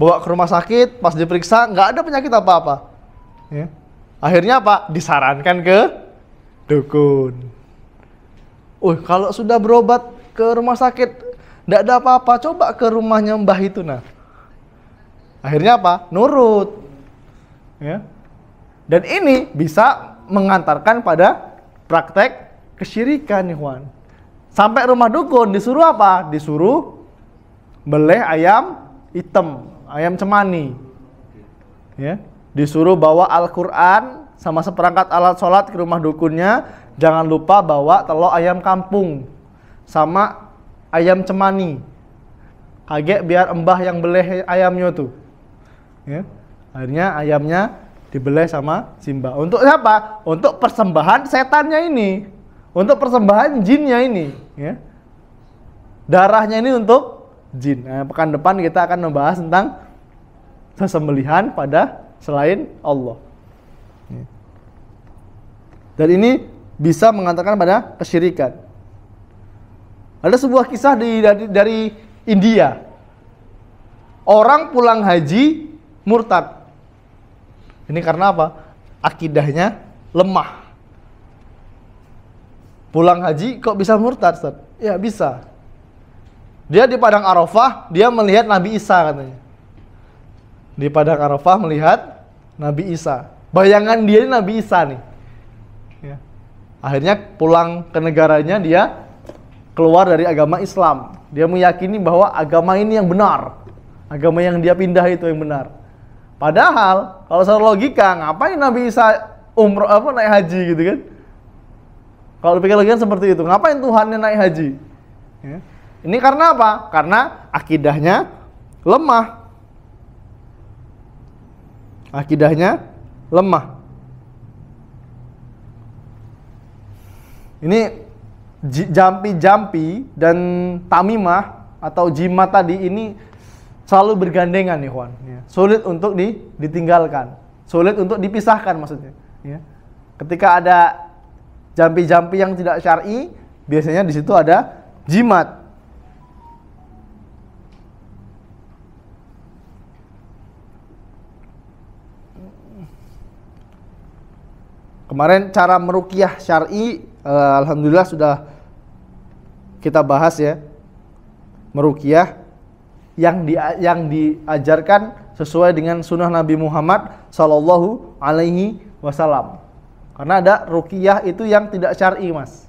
bawa ke rumah sakit pas diperiksa nggak ada penyakit apa apa ya. akhirnya apa disarankan ke dukun Uh, kalau sudah berobat ke rumah sakit, tidak ada apa-apa, coba ke rumahnya Mbah itu nah akhirnya apa nurut ya dan ini bisa mengantarkan pada praktek kesyirikan Ikhwan sampai rumah dukun disuruh apa disuruh beleh ayam hitam ayam cemani ya disuruh bawa Al-Quran sama seperangkat alat sholat ke rumah dukunnya jangan lupa bawa telur ayam kampung sama ayam cemani kaget biar embah yang beleh ayamnya tuh ya. Akhirnya ayamnya dibelai sama Simba. Untuk apa Untuk persembahan setannya ini. Untuk persembahan jinnya ini, ya. Darahnya ini untuk jin. Nah, pekan depan kita akan membahas tentang sesembelihan pada selain Allah. Ya. Dan ini bisa mengantarkan pada kesyirikan. Ada sebuah kisah di, dari, dari India. Orang pulang haji murtad. Ini karena apa? Akidahnya lemah. Pulang haji kok bisa murtad, Ustaz? Ya bisa. Dia di padang Arafah, dia melihat Nabi Isa katanya. Di padang Arafah melihat Nabi Isa. Bayangan dia ini Nabi Isa nih. Ya. Akhirnya pulang ke negaranya dia keluar dari agama Islam. Dia meyakini bahwa agama ini yang benar. Agama yang dia pindah itu yang benar. Padahal kalau secara logika ngapain Nabi Isa umroh apa naik haji gitu kan? Kalau pikir kan seperti itu, ngapain Tuhan Tuhannya naik haji? Ya. Ini karena apa? Karena akidahnya lemah. Akidahnya lemah. Ini jampi-jampi dan tamimah atau jimat tadi ini selalu bergandengan nih Juan. Ya. Sulit untuk di, ditinggalkan, sulit untuk dipisahkan maksudnya. Ya. Ketika ada jampi-jampi yang tidak syar'i, biasanya di situ ada jimat. Kemarin cara merukiah syar'i, eh, alhamdulillah sudah kita bahas ya merukiah yang di, yang diajarkan sesuai dengan sunnah Nabi Muhammad Shallallahu Alaihi Wasallam. Karena ada rukiah itu yang tidak syar'i mas.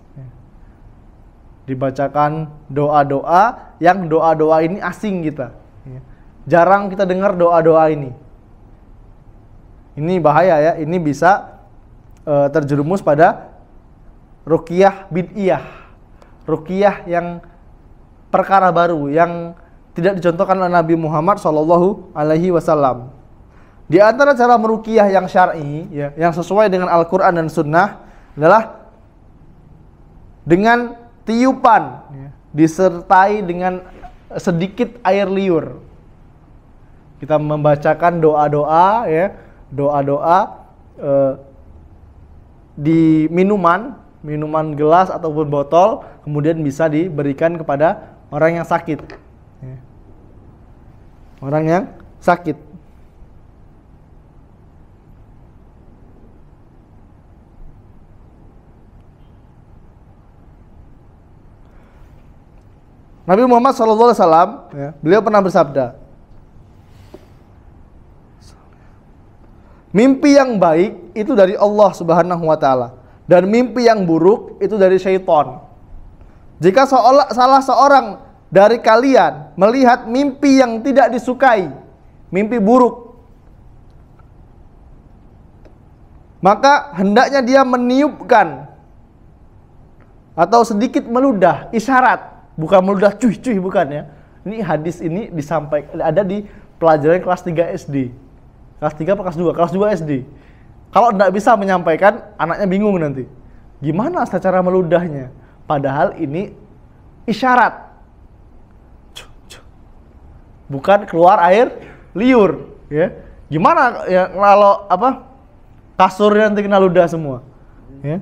Dibacakan doa-doa yang doa-doa ini asing kita. Jarang kita dengar doa-doa ini. Ini bahaya ya. Ini bisa e, terjerumus pada rukiah bid'iyah. rukiah yang perkara baru yang tidak dicontohkan oleh Nabi Muhammad Shallallahu Alaihi Wasallam. Di antara cara merukiah yang syar'i, ya, yang sesuai dengan Al-Quran dan Sunnah adalah dengan tiupan, ya. disertai dengan sedikit air liur. Kita membacakan doa-doa, ya, doa-doa eh, di minuman, minuman gelas ataupun botol, kemudian bisa diberikan kepada orang yang sakit orang yang sakit. Nabi Muhammad SAW, ya. beliau pernah bersabda, mimpi yang baik itu dari Allah Subhanahu Wa Taala dan mimpi yang buruk itu dari syaitan. Jika salah seorang dari kalian melihat mimpi yang tidak disukai, mimpi buruk, maka hendaknya dia meniupkan atau sedikit meludah isyarat, bukan meludah cuy-cuy bukan ya. Ini hadis ini disampaikan ada di pelajaran kelas 3 SD. Kelas 3 kelas 2? Kelas 2 SD. Kalau tidak bisa menyampaikan, anaknya bingung nanti. Gimana secara meludahnya? Padahal ini isyarat bukan keluar air liur ya gimana ya kalau apa kasurnya nanti kena ludah semua ya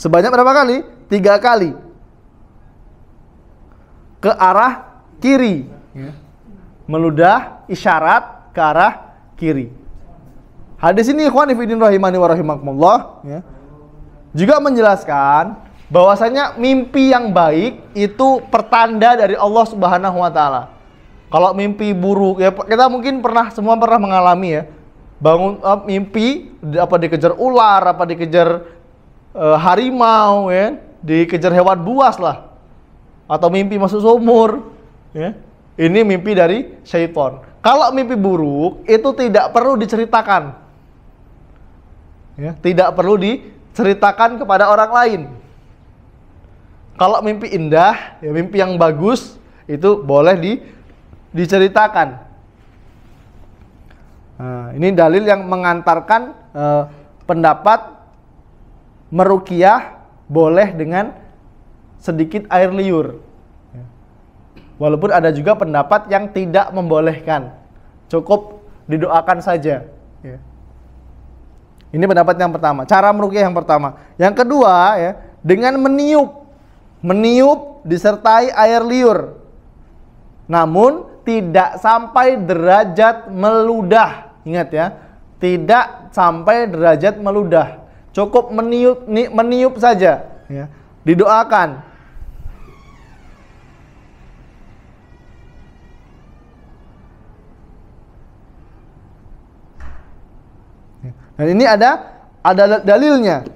sebanyak berapa kali tiga kali ke arah kiri ya. meludah isyarat ke arah kiri hadis ini ikhwan ifidin rahimani wa rahimakumullah ya juga menjelaskan bahwasanya mimpi yang baik itu pertanda dari Allah Subhanahu wa taala. Kalau mimpi buruk ya kita mungkin pernah semua pernah mengalami ya. Bangun uh, mimpi apa dikejar ular, apa dikejar uh, harimau ya, dikejar hewan buas lah. Atau mimpi masuk sumur ya. Ini mimpi dari syaitan. Kalau mimpi buruk itu tidak perlu diceritakan. Ya, tidak perlu diceritakan kepada orang lain. Kalau mimpi indah, ya mimpi yang bagus itu boleh di diceritakan. Nah, ini dalil yang mengantarkan eh, pendapat merukiah boleh dengan sedikit air liur. Ya. Walaupun ada juga pendapat yang tidak membolehkan, cukup didoakan saja. Ya. Ini pendapat yang pertama. Cara merukiah yang pertama. Yang kedua ya dengan meniup meniup disertai air liur. Namun tidak sampai derajat meludah. Ingat ya, tidak sampai derajat meludah. Cukup meniup meniup saja ya. Didoakan. Ya. Dan ini ada ada dalilnya.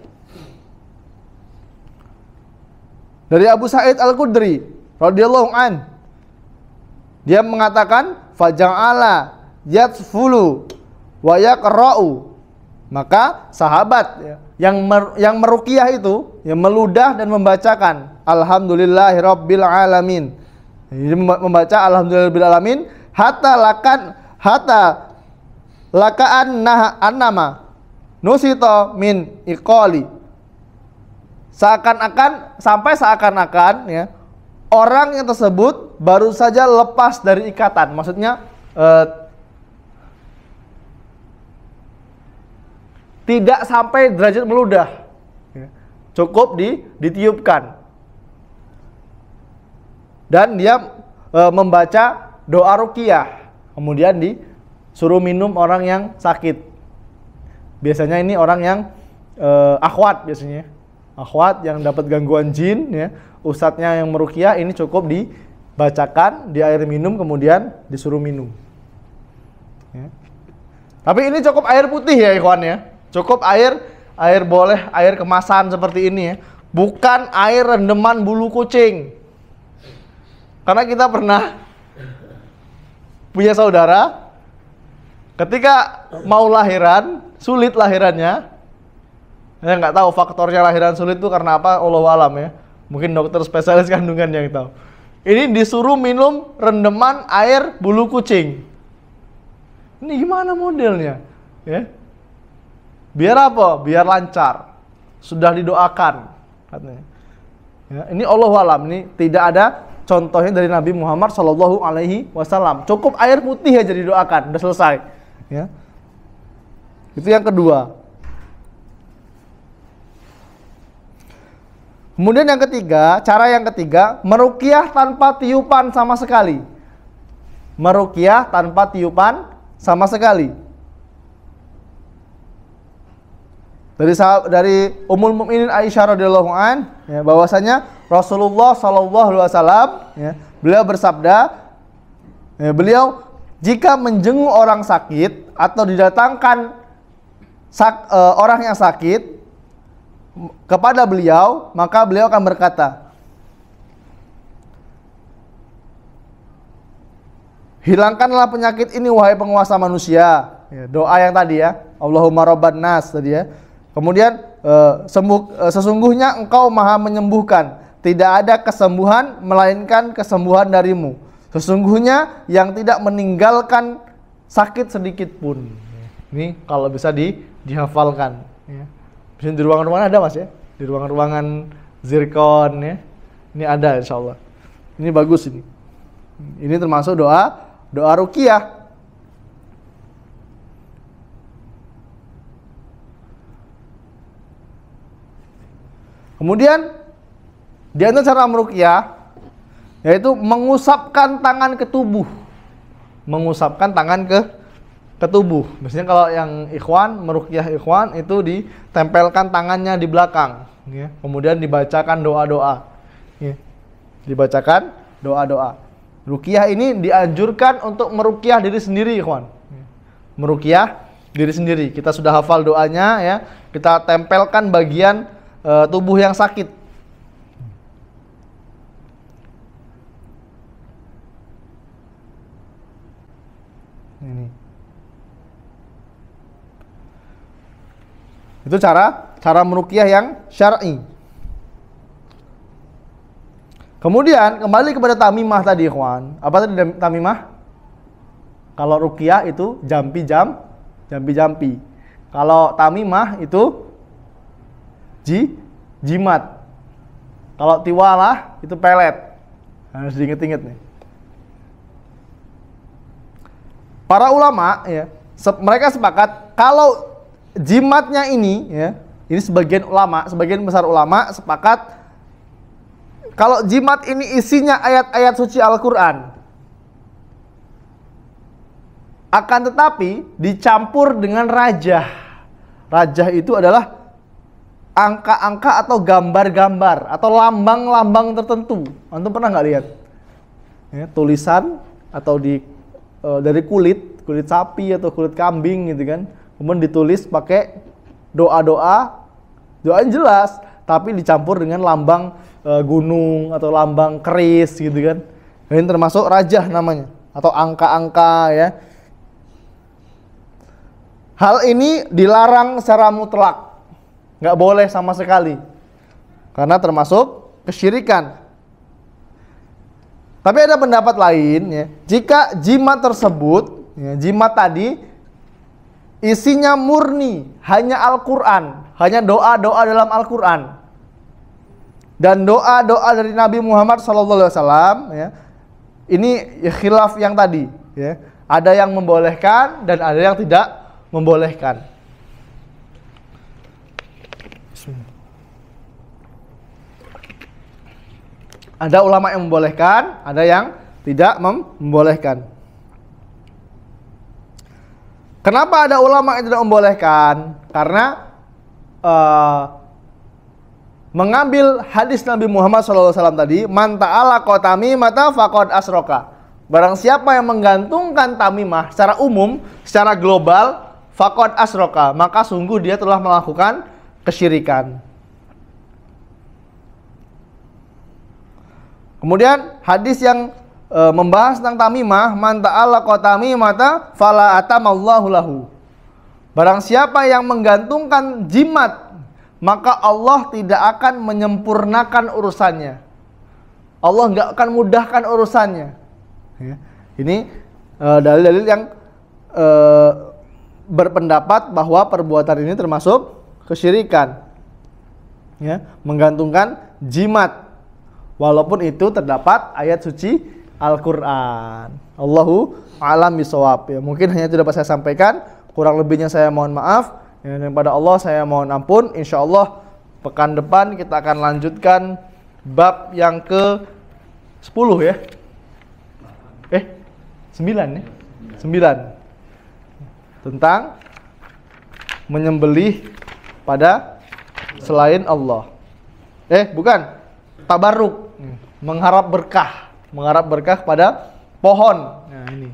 dari Abu Sa'id Al-Khudri radhiyallahu an. Dia mengatakan faja'ala yatfulu wa yaqra'u. Maka sahabat yang mer yang merukiah itu yang meludah dan membacakan alhamdulillahirabbil alamin. Jadi membaca alhamdulillahirabbil alamin hatta lakan hatta lakaan nah anama nusito min iqali Seakan-akan sampai seakan-akan ya orang yang tersebut baru saja lepas dari ikatan. Maksudnya eh, tidak sampai derajat meludah. Ya. Cukup di ditiupkan. Dan dia e, membaca doa rukiah. Kemudian disuruh minum orang yang sakit. Biasanya ini orang yang e, akhwat biasanya akhwat yang dapat gangguan jin ya ustadznya yang merukia ini cukup dibacakan di air minum kemudian disuruh minum ya. tapi ini cukup air putih ya ikhwan ya cukup air air boleh air kemasan seperti ini ya bukan air rendeman bulu kucing karena kita pernah punya saudara ketika mau lahiran sulit lahirannya saya nggak tahu faktornya lahiran sulit itu karena apa, Allah alam ya. Mungkin dokter spesialis kandungan yang tahu. Ini disuruh minum rendeman air bulu kucing. Ini gimana modelnya? Ya. Biar apa? Biar lancar. Sudah didoakan katanya. Ya, ini Allah alam, ini tidak ada contohnya dari Nabi Muhammad Shallallahu Alaihi Wasallam. Cukup air putih aja didoakan, udah selesai. Ya. Itu yang kedua. Kemudian yang ketiga, cara yang ketiga, merukiah tanpa tiupan sama sekali. Merukiah tanpa tiupan sama sekali. Dari dari Ummul Mukminin Aisyah radhiyallahu an ya, bahwasanya Rasulullah shallallahu alaihi wasallam ya, beliau bersabda ya, beliau jika menjenguk orang sakit atau didatangkan sak, e, orang yang sakit kepada beliau, maka beliau akan berkata, Hilangkanlah penyakit ini wahai penguasa manusia. Ya, doa yang tadi ya, Allahumma rabban nas tadi ya. Kemudian eh, sembuh, eh, sesungguhnya engkau maha menyembuhkan. Tidak ada kesembuhan melainkan kesembuhan darimu. Sesungguhnya yang tidak meninggalkan sakit sedikit pun. Ini kalau bisa di, dihafalkan. Ya. Misalnya di ruangan-ruangan ada mas ya, di ruangan-ruangan zirkon ya, ini ada insya Allah. Ini bagus ini. Ini termasuk doa doa rukiah. Kemudian dia itu cara merukiah, yaitu mengusapkan tangan ke tubuh. Mengusapkan tangan ke ke tubuh. Biasanya kalau yang ikhwan, merukyah ikhwan itu ditempelkan tangannya di belakang, ya. kemudian dibacakan doa-doa. Ya. Dibacakan doa-doa. Rukyah ini dianjurkan untuk merukyah diri sendiri, ikhwan. Ya. Merukyah diri sendiri. Kita sudah hafal doanya, ya. Kita tempelkan bagian e, tubuh yang sakit Itu cara cara merukyah yang syar'i. Kemudian kembali kepada tamimah tadi, ikhwan. Apa tadi tamimah? Kalau rukyah itu jampi jam, jampi-jampi. Kalau tamimah itu ji jimat. Kalau tiwalah itu pelet. Nah, harus diinget-inget nih. Para ulama ya, mereka sepakat kalau jimatnya ini ya, ini sebagian ulama, sebagian besar ulama sepakat kalau jimat ini isinya ayat-ayat suci Al-Qur'an. Akan tetapi dicampur dengan rajah. Rajah itu adalah angka-angka atau gambar-gambar atau lambang-lambang tertentu. Antum pernah nggak lihat? Ya, tulisan atau di e, dari kulit, kulit sapi atau kulit kambing gitu kan kemudian ditulis pakai doa-doa, doa yang jelas, tapi dicampur dengan lambang eh, gunung atau lambang keris gitu kan. Ini termasuk raja namanya atau angka-angka ya. Hal ini dilarang secara mutlak, nggak boleh sama sekali, karena termasuk kesyirikan. Tapi ada pendapat lain ya, jika jimat tersebut, ya, jimat tadi Isinya murni, hanya Al-Quran, hanya doa-doa dalam Al-Quran. Dan doa-doa dari Nabi Muhammad SAW, ya, ini khilaf yang tadi. Ya. Ada yang membolehkan dan ada yang tidak membolehkan. Ada ulama yang membolehkan, ada yang tidak membolehkan. Kenapa ada ulama yang tidak membolehkan? Karena uh, mengambil hadis Nabi Muhammad SAW tadi, man ta'ala kotami mata fakod asroka. Barang siapa yang menggantungkan tamimah secara umum, secara global, fakod asroka, maka sungguh dia telah melakukan kesyirikan. Kemudian hadis yang e, membahas tentang tamimah, man ta'allaqa tamimata fala atamallahu lahu. Barang siapa yang menggantungkan jimat, maka Allah tidak akan menyempurnakan urusannya. Allah nggak akan mudahkan urusannya. Ya. Ini e, dalil-dalil e, yang e, berpendapat bahwa perbuatan ini termasuk kesyirikan. Ya, menggantungkan jimat walaupun itu terdapat ayat suci Al-Qur'an. Allahu alam bisawab. Ya, mungkin hanya itu dapat saya sampaikan. Kurang lebihnya saya mohon maaf. Ya, pada Allah saya mohon ampun. Insya Allah pekan depan kita akan lanjutkan bab yang ke 10 ya. Eh, 9 ya. 9. Tentang menyembelih pada selain Allah. Eh, bukan. Tabaruk. mengharap berkah mengharap berkah pada pohon. Nah, ini.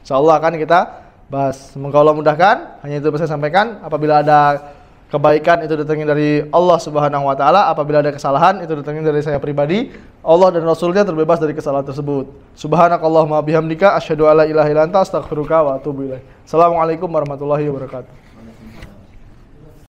Insya Allah akan kita bahas. Semoga Allah mudahkan. Hanya itu bisa saya sampaikan. Apabila ada kebaikan itu datangnya dari Allah Subhanahu wa taala, apabila ada kesalahan itu datangnya dari saya pribadi. Allah dan Rasulnya terbebas dari kesalahan tersebut. Subhanakallahumma bihamdika asyhadu alla ilaha illa anta astaghfiruka wa atubu ilaik. Assalamualaikum warahmatullahi wabarakatuh.